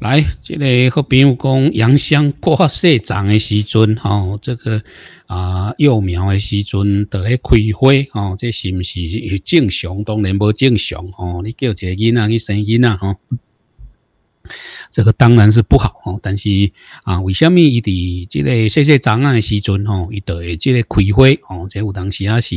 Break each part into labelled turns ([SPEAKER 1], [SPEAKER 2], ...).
[SPEAKER 1] 来，这个，朋友讲，杨香过细长的时阵，吼，这个啊，幼苗的时阵，伫咧开花，吼，这是不是正常？当然无正常，吼，你叫一个囡仔去生阴啊，吼，这个当然是不好，吼，但是啊，为什么伊伫这个细细长啊的时阵，吼，伊就会这个开花，吼，这有当时啊是。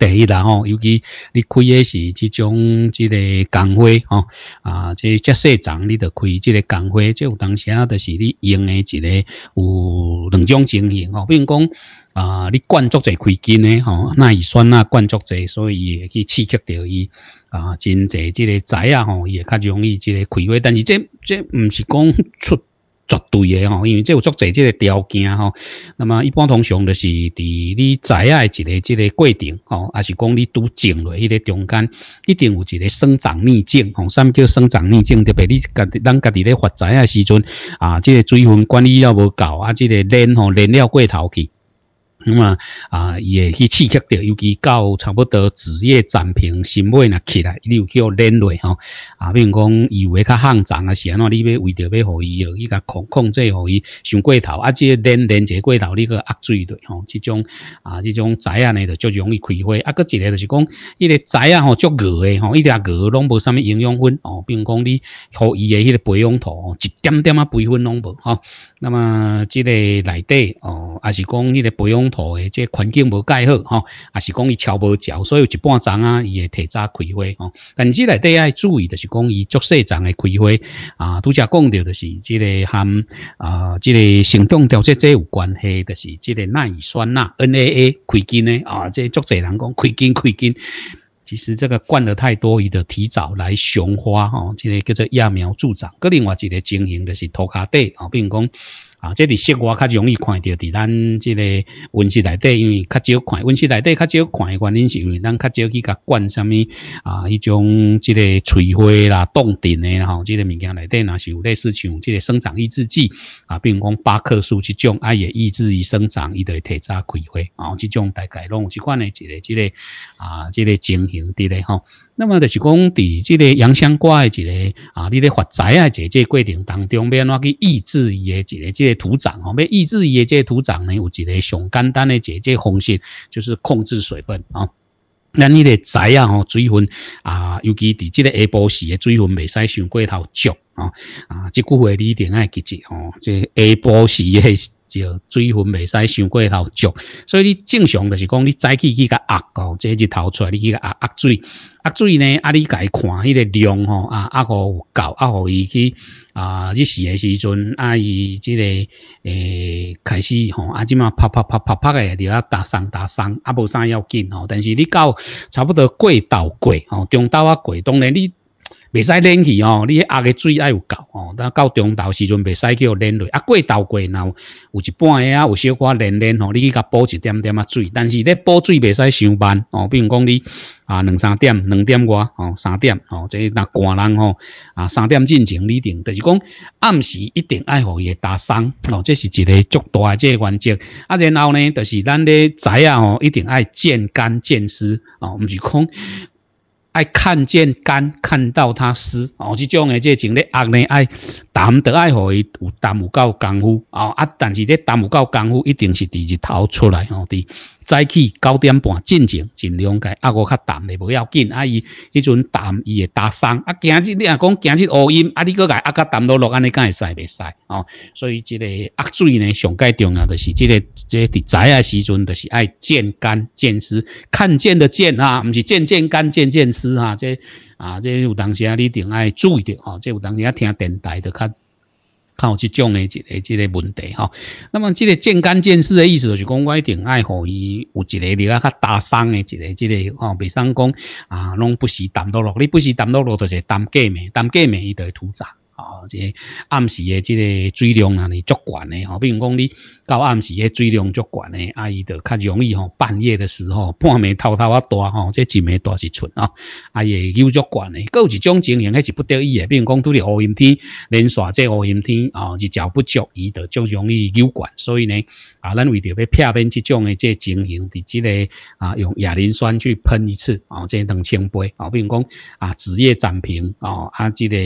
[SPEAKER 1] 对啦吼，尤其你开的是这种这个港货吼啊，这这些厂你都开这个港这有当下就是你用的一个有两种情形吼，比如讲啊，你灌足者开金的吼，那乙酸钠灌足者，所以也去刺激到伊啊，真济这个仔啊吼也较容易这个开货，但是这这唔是讲出。绝对的吼，因为即有足侪即个条件吼，那么一般通常就是伫你栽啊一个即个过程吼，还是讲你拄种落迄个中间，一定有一个生长逆境吼。什么叫生长逆境？特别你家咱家己咧发财啊时阵啊，即个水分管理了无够啊，即个冷吼冷了过头去。那么啊，伊会去刺激到，尤其到差不多枝叶展平新买呐起来，你又叫连累吼。啊，比如讲，以为较肮长啊时，安怎？你要为着要互伊，伊个控控制互伊上过头，啊，即个连连接过头，你个压水落吼，即种啊，即种仔啊呢，就就容易开花。啊，佮一个就是讲，伊个仔啊吼，足弱的吼，伊个弱，拢无啥物营养分哦，并讲你互伊的迄个培养土，一点点啊，培分拢无吼。那么，即个内底哦，也是讲伊个培养土的即环境无介好哈，也是讲伊超无潮，所以有一半丛啊，伊会提早开花哈。但即个内底爱注意的是讲伊足细丛的开花啊，都只讲到的是即个含啊，即个行长调节剂有关系，就是即个钠乙酸钠 （NAA） 开根呢啊，即足侪人讲开根开根。其实这个灌了太多，伊的提早来雄花，吼，这个叫做揠苗助长。个另外一个经营的是托卡地啊，比如讲。啊，这伫室外较容易看到伫咱即个温室内底，因为较少看，温室内底较少看的原因是因为咱较少去甲灌啥物啊，迄种即个催花啦、冻顶的吼，即个物件内底，若是有咧，是像即个生长抑制剂啊，比如讲八克素即种，啊也抑制伊生长，伊就会提早开花啊，即种大概拢即款的一个即个啊，即个情形伫咧吼。那么就是讲，伫即个洋香瓜的一个啊，你咧发财啊，即个过程当中，要怎去抑制伊的一个即个土长哦？要抑制伊即个土长呢？有一个上简单的即个方式，就是控制水分啊。那你的栽啊吼水分啊，尤其伫即个下晡时的水分，未使伤过头足啊啊，即句话你定爱记住哦。这下晡时的。就水分袂使伤过头足，所以你正常就是讲，你早起去甲压哦，这日头出来你去甲压压水，压水呢啊，你该看迄个量吼啊，阿河有够，阿河已经啊，日时诶时阵啊，伊即个诶开始吼啊，即嘛啪啪啪啪啪诶，你啊打伤打伤，啊无啥要紧吼，但是你到差不多过到过吼中到啊过，当然你。袂使冷去哦，你阿个水爱有够哦。到中昼时阵袂使叫冷落，啊过到过闹有一半个啊有小可冷冷吼，你去甲补一点点啊水。但是咧补水袂使伤慢哦，比如讲你啊两三点两点外哦三点哦，这若寒人吼啊三点进前你定，就是讲暗时一定爱互伊打伞哦，这是一个足大诶这个原则。啊然后呢，就是咱咧知啊哦，一定爱见干见湿啊，毋是讲。爱看见干，看到它湿哦，这种的这情咧压咧爱。谈得爱，互伊有谈有够功夫哦啊！但是这谈有够功夫，一定是伫日头出来哦，早起九点半进前尽量开啊个较谈，你不要紧啊伊。迄阵谈伊会搭伤啊，今日你若讲今日乌阴啊，你个个啊个谈落落安尼，敢会使未使哦。所以即个压水呢上个重要，的是即个即个早啊时阵，就是爱见干见湿，看见的见啊，毋是见见干见见湿啊，即。啊，即有当时啊，你定爱注意着吼，即有当时啊，听电台的较。较有即种的一个即个问题吼。那么，即个见干见湿的意思就是讲，我一定爱互伊有一个比较较大伤的一个即个吼，别伤讲啊，拢不时谈落落，你不时谈落落，就是谈过敏，谈过敏伊就会土长。啊，这暗时的这个水量啊，你足悬的哈。比如讲，你到暗时的水量足悬的，啊，伊就较容易哦，半夜的时候，半夜偷偷啊，大吼，这一枚大是存啊，啊，也有足悬的。够一种情形，迄是不得已的。比如讲，拄是乌阴天，连续这乌阴天啊，日照不足，伊就就容易有管。所以呢。啊，咱为着要避免这种的这情形，伫即个啊，用亚磷酸去喷一次啊，即两千杯啊，比如讲啊，紫叶展平哦，啊，即个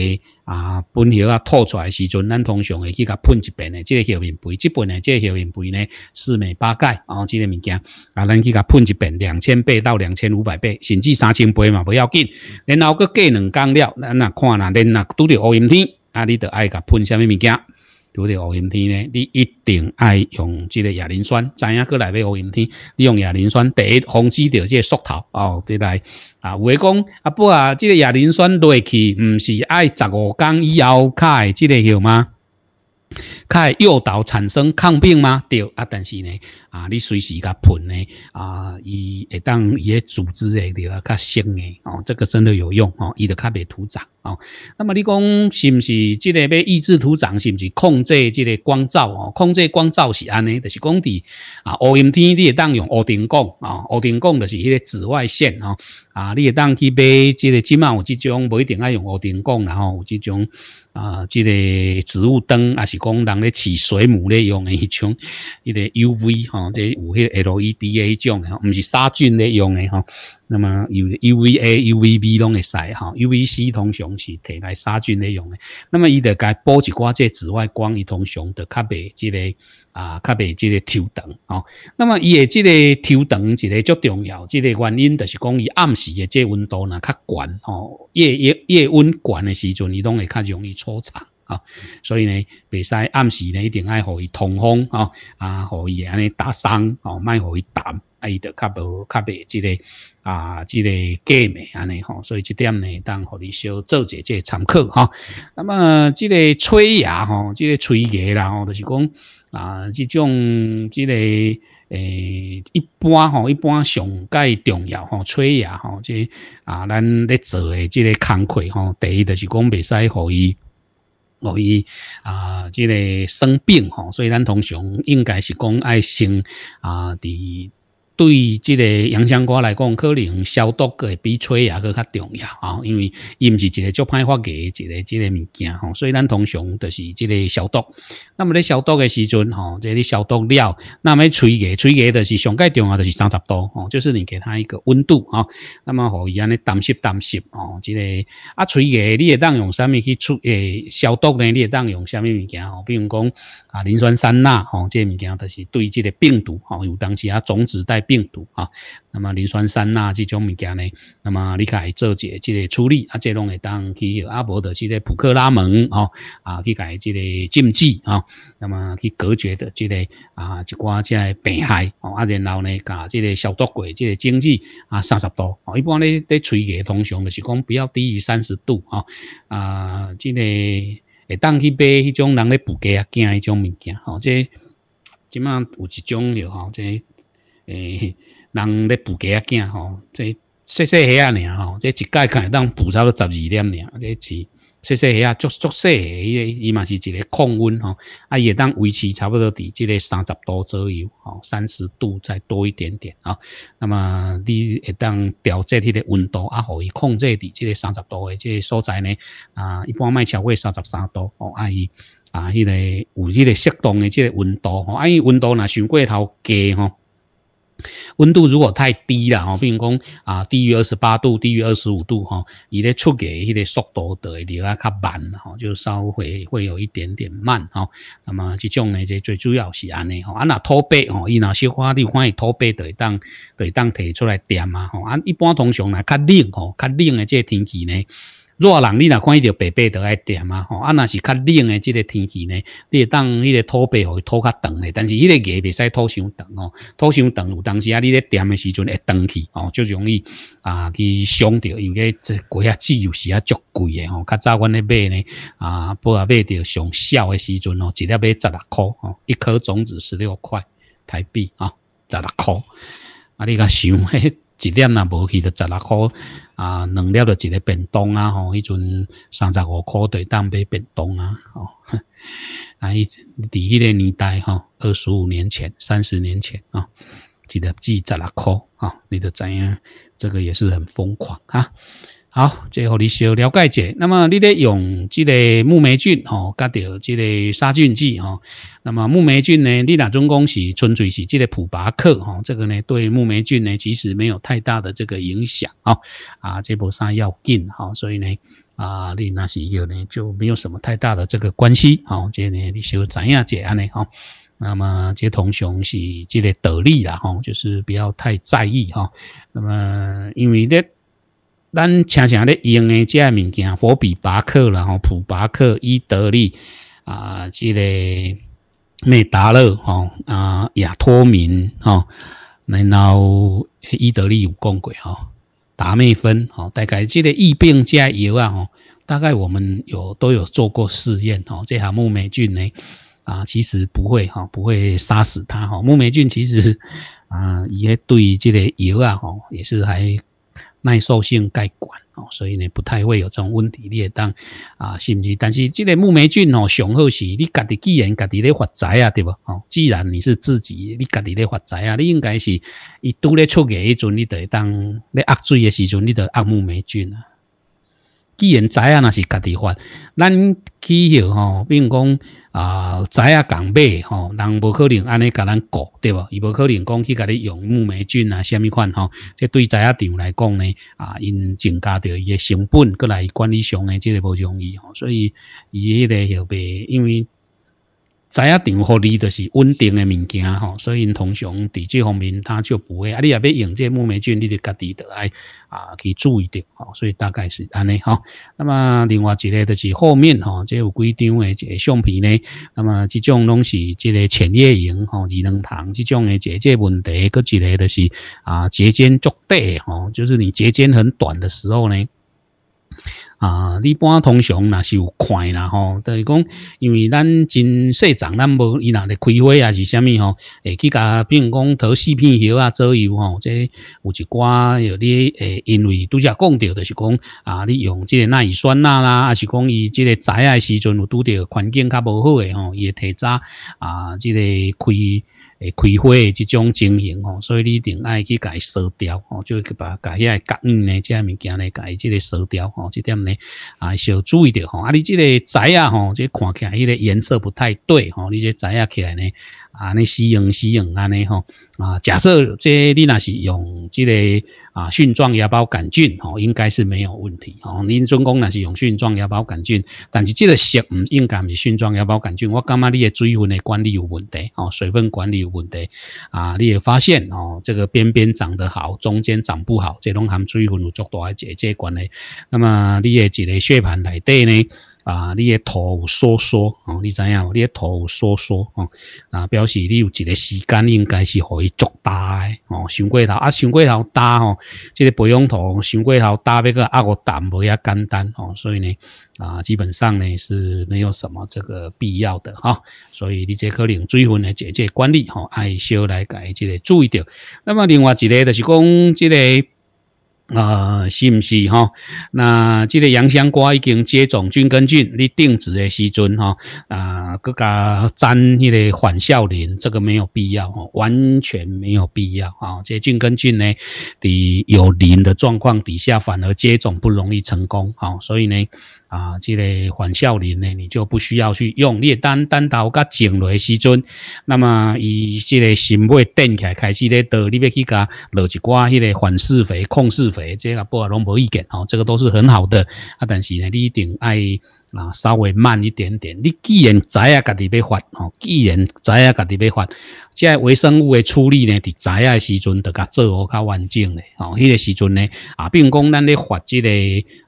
[SPEAKER 1] 啊，喷药啊，吐出来时阵，咱通常会去甲喷一遍的，这个叶片肥，即本即这叶片肥呢，四美八盖哦，即个物件啊，咱去甲喷一遍，两千倍到两千五百倍，甚至三千倍嘛，不要紧。然后佫过两工了，咱若看若恁若拄着乌阴天啊，你得爱甲喷什么物件？拄着乌阴天咧，你一定爱用即个亚磷酸，知影知啊？过嚟俾乌阴天，你用亚磷酸第一防止着即个缩头哦，即来啊，话讲，啊，不啊，呢个亚磷酸落去毋是爱十五公以后开即个药吗？会诱导产生抗病吗？对啊，但是呢，啊，你随时甲喷呢，啊，伊会当伊个组织会对啊，较新诶，哦，这个真的有用哦，伊就较袂徒长哦。那么你讲是毋是即个要抑制徒长，是毋是控制即个光照哦？控制光照是安尼，就是讲伫啊，乌阴天你会当用乌灯光啊，乌灯光就是迄个紫外线哦。啊，你会当去买即个，即码有即种，无一定爱用乌灯光，然后有即种。啊，即个植物灯，也是讲人咧饲水母咧用诶迄种，伊个 U V 哈，即有迄 L E D 迄种，唔是杀菌咧用诶哈。那么有 UVA UVB 拢会使哈，UVC 通常是提来杀菌内用的。那么伊得该波一过这紫外光，伊通常就较袂即个啊，较袂即个抽灯哦。那么伊的即个抽灯一个足重要，即个原因就是讲伊暗时的这温度呢较悬哦，夜夜夜温悬的时阵，伊拢会较容易出虫啊。所以呢，白晒暗时呢一定爱互伊通风啊，啊，互伊安尼打散哦，卖互伊 d 伊著较无、较袂即个啊即、个个物安尼吼，所以即点呢，当互你小做者即即参考哈。那么，即个催芽吼，即个催芽啦吼，就是讲啊，即种即个诶，一般吼，一般上介重要吼，催芽吼，即啊，咱咧做诶即个工课吼，第一就是讲未使互伊，互伊啊，即个生病吼，所以咱通常应该是讲爱生啊，伫。对即个洋香瓜来讲，可能消毒个比催芽个较重要啊，因为伊毋是一个足歹活个一个一个物件吼，所以咱通常就是即个消毒。那么咧消毒嘅时阵吼，这个消毒料，那么催芽、催芽就是上界重要，就是三十度吼，就是你给它一个温度啊，那么好伊安尼胆湿胆湿哦，这个啊催芽，你会当用啥物去出诶消毒呢？你会当用啥物物件吼？比如讲啊磷酸三钠吼，这个物件，但是对即个病毒吼，有当时啊种子带。病毒啊，那么磷酸三钠这种物件呢，那么你该做些即个处理啊，即种会当去阿伯的即个普克拉门哦啊，去改即个禁忌啊，那么去隔绝的即个啊一寡即个病害啊，然后呢，甲即个消毒过，即个蒸济啊三十度哦，一般咧在吹叶通常就是讲不要低于三十度啊啊，即个会当去买迄种人咧补给啊惊迄种物件哦，即即码有一种吼，即。诶，人咧补鸡啊，囝吼，即细细下啊，尔吼，即一届可能当补不到十二点尔，即细细下足足细个，伊嘛是一个控温吼，啊，也当维持差不多伫即个三十度左右吼，三十度再多一点点啊。那么你会当调节迄个温度啊，互伊控制伫即个三十度的即个所在呢？啊，一般卖超过三十三度哦，啊伊啊迄个有迄个适当的即个温度，吼，啊伊温度若伤过头低吼。温度如果太低了吼，比如讲啊，低于二十八度，低于二十五度吼，伊咧出嘅迄个速度就会比较较慢吼，就稍微会有一点点慢吼。那么这种呢，这最主要是安尼吼，啊那拖背吼，伊那些花地可以拖背会当会当提出来点啊吼，啊一般通常来较冷吼，较冷的这天气呢。热人，你若看以就白白豆来点啊，吼。啊，那是较冷诶，即个天气呢，你当迄个土皮哦，土较长诶，但是迄个叶未使土伤长吼，土伤长，有当时啊，你咧点诶时阵会长去吼，就容易啊去伤着，因为这果仔籽有时啊足贵诶吼。较早阮咧买呢，啊，不啊买着上少诶时阵哦，一接卖十六块吼，一颗种子十六块台币啊，十六块。啊，你个想嘿？一粒也无，去得十六块啊，两粒就一个便当啊，吼，迄阵三十五块对当买便当啊，吼，啊伊伫迄个年代吼，二十五年前、三十年前啊，一粒记十六块啊，你就知影，这个也是很疯狂啊。好，最后你小了解者，那么你得用这个木霉菌吼，加着这个杀菌剂吼，那么木霉菌呢，你那中共是纯粹是这个普巴克吼，这个呢对木霉菌呢其实没有太大的这个影响啊啊，这波杀要紧哦，所以呢啊你那是候呢就没有什么太大的这个关系好，这呢你小怎样解安尼哈？那么个同学是这个得力啦哦，就是不要太在意哈，那么因为呢。咱常常咧用诶，遮物件，佛比巴克啦，吼，普巴克、伊德利啊，即个美达乐吼，啊，亚托明吼，然后伊德利有讲过吼，达美芬吼，大概即个疫病个药啊吼，大概我们有都有做过试验吼，即下木霉菌呢，啊，其实不会吼，不会杀死它吼，木霉菌其实啊，伊对即个油啊吼，也是还。耐受性改管哦，所以呢不太会有这种问题。你会当啊，是不是？但是这个木霉菌哦，上好是你家己既然家己咧发财啊，对不？哦，既然你是自己，你家己咧发财啊，你应该是，伊拄咧出月时阵，你得当咧压水的时阵，你得压木霉菌啊。既然知影那是家己发，咱去许吼，比如讲啊知影港买吼，人无可能安尼甲咱顾，对不？伊无可能讲去甲你用木霉菌啊，虾米款吼？即对知影场来讲呢，啊因增加着伊的成本，搁来管理上呢，即个无容易吼。所以伊迄个许个，因为。知影长合理就是稳定的物件吼，所以通常们在这方面他就不会啊。你也要迎接木霉菌，你得家己得来啊去注意点吼。所以大概是安尼吼。那么另外一个就是后面吼，这有几张的相片呢？那么这种拢是这个浅叶型吼，二棱糖这种的结节问题，搁一个就是啊结间作短吼，就是你结间很短的时候呢。啊，你般通常若是有看啦吼，著是讲，因为咱真细长，咱无伊若咧开花啊是啥物吼，会去甲，比如讲摕四片叶啊左右吼，这有一寡有你诶，因为拄则讲着，就是讲啊，你用即个钠盐酸钠啦，啊是讲伊即个栽啊时阵有拄着环境较无好诶吼，伊会提早啊，即个开。诶，开花的这种情形吼，所以你一定爱去家烧掉吼，就把家下割完的这物件呢，家即个收掉吼，这点呢啊，要注意着吼。啊，你这个摘啊吼，这看起来个颜色不太对吼，你这摘啊起来呢。啊，你吸氧吸氧安尼吼啊，假设这你那是用这个啊，菌状芽孢杆菌吼，应该是没有问题吼。您总共那是用菌状芽孢杆菌，但是这个食唔应该是菌状芽孢杆菌，我感觉你的水分的管理有问题吼，水分管理有问题啊，你也发现哦，这个边边长得好，中间长不好，这拢含水分有足大的解解关系。那么你的这个血盘内底呢？啊！你嘅头疏缩哦，你知怎样？你嘅头疏缩哦，啊表示你有一个时间应该是可以做大哦，上过头啊上过头大哦，这个培养同上过头大，俾个阿个蛋，冇咁简单哦，所以呢，啊基本上呢是没有什么这个必要的哈，所以你这可能水分嚟解决管理哦，爱少来改这个注意到。那么另外一个就是讲这个。啊，是唔是哈？那这个洋香瓜已经接种菌根菌，你定植的时阵哈，啊，佮加沾那个反效磷，这个没有必要，完全没有必要啊。接种菌根菌呢，你有磷的状况底下，反而接种不容易成功啊，所以呢。啊，这个缓效磷呢，你就不需要去用。你单单头加精肥时阵，那么伊这个心叶顶起来开始咧倒，你要去甲落一寡迄个缓释肥、控释肥，这个不啊拢无意见哦。这个都是很好的。啊，但是呢，你一定爱。啊，稍微慢一点点。你既然知啊，家己要发哦；既然知啊，家己要发，即微生物的处理呢，伫摘的时阵，大家做哦较完整嘞。哦，迄个时阵呢，啊，并讲咱咧发即个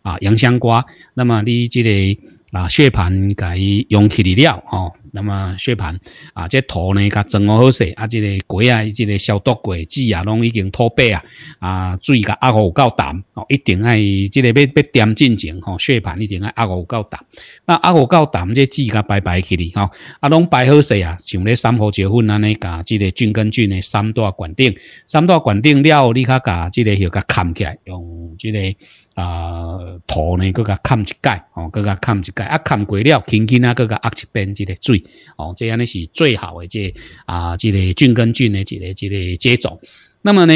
[SPEAKER 1] 啊洋香瓜，那么你即个啊血盘甲伊用起了了哦。那么血盘啊，这土呢，佮装好势啊，这个鸡啊，这个消毒锅具啊，拢已经脱白啊啊，水甲压五够淡哦，一定爱这个要要点进前吼，血盘一定爱压五够淡，那压五够淡，这煮甲白白起哩吼，啊，拢摆好势啊，像咧三火结婚安尼，甲这个菌根菌的三大管顶，三大管顶了，你佮甲这个要甲盖起来，用这个。啊，土呢更较砍一盖，哦，更较砍一盖，啊，砍过了，轻轻啊，更较压一边，即个水，哦，这样呢是最好的，这啊，即个菌跟菌的即个即个接种。那么呢，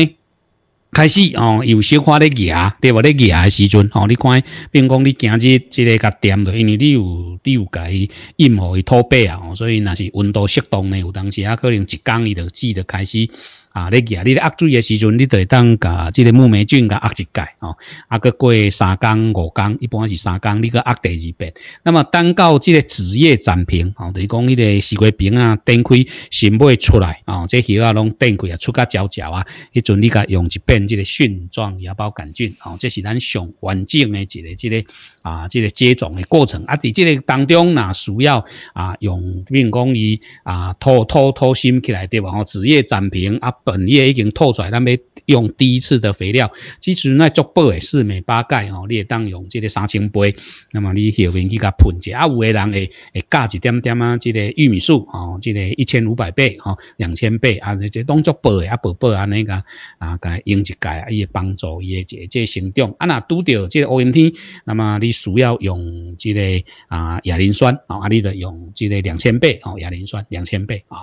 [SPEAKER 1] 开始哦，有小块的芽，对我咧芽的时阵，哦，你看，并讲你今日即个较掂了，因为你有你有伊任何伊土壁啊，哦，所以那是温度适当呢，有当时啊，可能一缸伊就记得开始。啊，你记啊！你咧压水的时阵，你会当甲即个木霉菌甲压一盖哦，啊，个过三工五工，一般是三工，你个压第二遍。那么等到即个子叶展平哦，等于讲伊个西瓜平啊，展开新叶出来哦，即叶啊拢展开啊，出个焦焦啊，迄阵你个用一遍即个菌状芽孢杆菌哦，这是咱上完整的一个即个啊，即个接种的过程。啊，在即个当中呐，需要啊用如讲伊啊，拖拖拖心起来对吧？哦，子叶展平啊。本叶已经透出来，咱要用第一次的肥料，其实那足保的四美八钙吼，会当用这个三千倍。那么你后面去甲喷一下，啊，有的人会会加一点点啊，这个玉米素吼，这个一千五百倍吼，两千倍啊，这当作保的啊，保保啊那个啊个用一盖啊，伊会帮助伊个这个、生长。啊，那拄到这个乌云天，那么你需要用这个啊亚磷酸哦，啊，你著用这个两千倍哦，亚磷酸两千倍啊，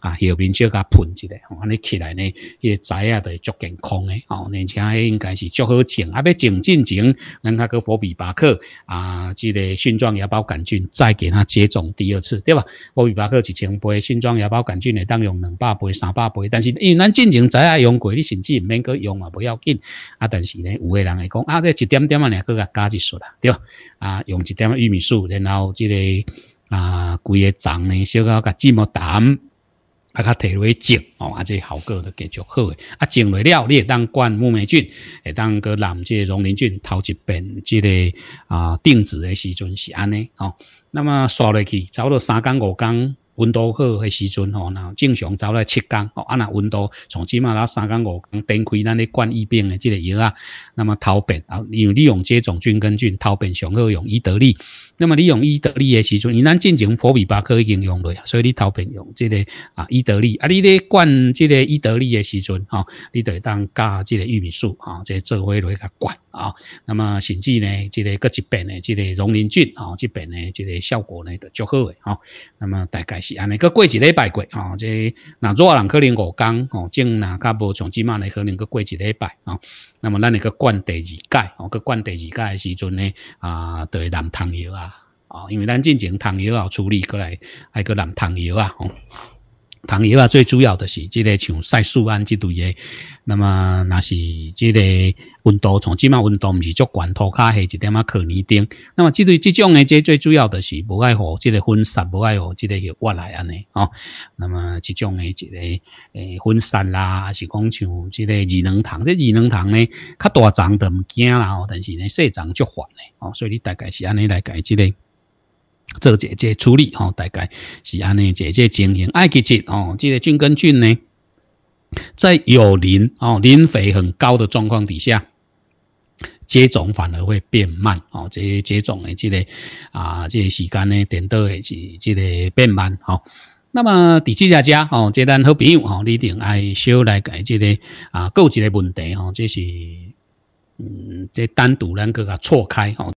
[SPEAKER 1] 啊，后面少甲喷一下。起来呢，伊仔啊，都足健康诶，哦，而且应该是足好种，啊，要种进前，咱甲个霍比巴克啊，即个新状芽孢杆菌再给他接种第二次，对吧？霍比巴克是千倍，新状芽孢杆菌会当用两百倍、三百倍，但是因为咱进前仔啊用过，你甚至毋免去用啊，不要紧。啊，但是呢，有个人会讲啊，这一点点啊，你去甲加一束啦，对吧？啊，用一点玉米素，然后即个啊规个粽呢，小可甲芥末胆。啊，较摕落去种哦，啊，这效果都继续好诶。啊，种落了，你会当灌木霉菌，会当个南这龙林菌头一遍即个啊定植诶时阵是安尼哦。那么刷落去差不多三工五工。温度好诶时阵吼，那正常走来七天哦，啊那温度从起码啦三天五天，展开咱咧冠疫病诶即个药啊。那么套本啊，因你利用接种菌根菌套本上好用伊得利。那么利用伊得利诶时阵，伊咱进行伏比巴克应用落，所以你套本用即个啊伊得利啊，你咧灌即个伊得利诶时阵吼、啊，你得当加即个玉米素啊，即个做回来个灌啊。那么甚至呢，即个各一边诶，即个溶磷菌啊，这边诶，即个效果呢都足好嘅啊。那么大概。是安尼佫过一礼拜过吼这若热人可能五工吼正若较无创即满咧可能佫过一礼拜吼那么咱会佫灌第二届吼佫灌第二届诶时阵咧啊著会淋汤药啊哦因为咱进前汤药啊有处理佫来爱佫淋汤药啊吼糖油啊，最主要的是即个像赛素胺即类嘅，那么那是即个温度，从即卖温度唔是足悬，涂骹系一点啊可泥丁。那么即类即种诶，即最主要的是无爱学即个分散，无爱学即个叫外来安尼哦。那么即种诶，即个诶分散啦，是讲像即个二能糖，即二能糖呢，较大长都唔惊啦，但是呢细长足烦咧哦，所以你大概是安尼来解即个。做个这这处理吼，大概是安尼一个经营。埃及节吼，这个菌跟菌呢，在有磷哦磷肥很高的状况底下，接种反而会变慢哦。这接种的这个啊，这个时间呢，点到的是这个变慢吼。那么第几家家哦，这咱好朋友哈，你定爱少来改这个啊，购置的问题哦，这是嗯，这单独那个错开哦。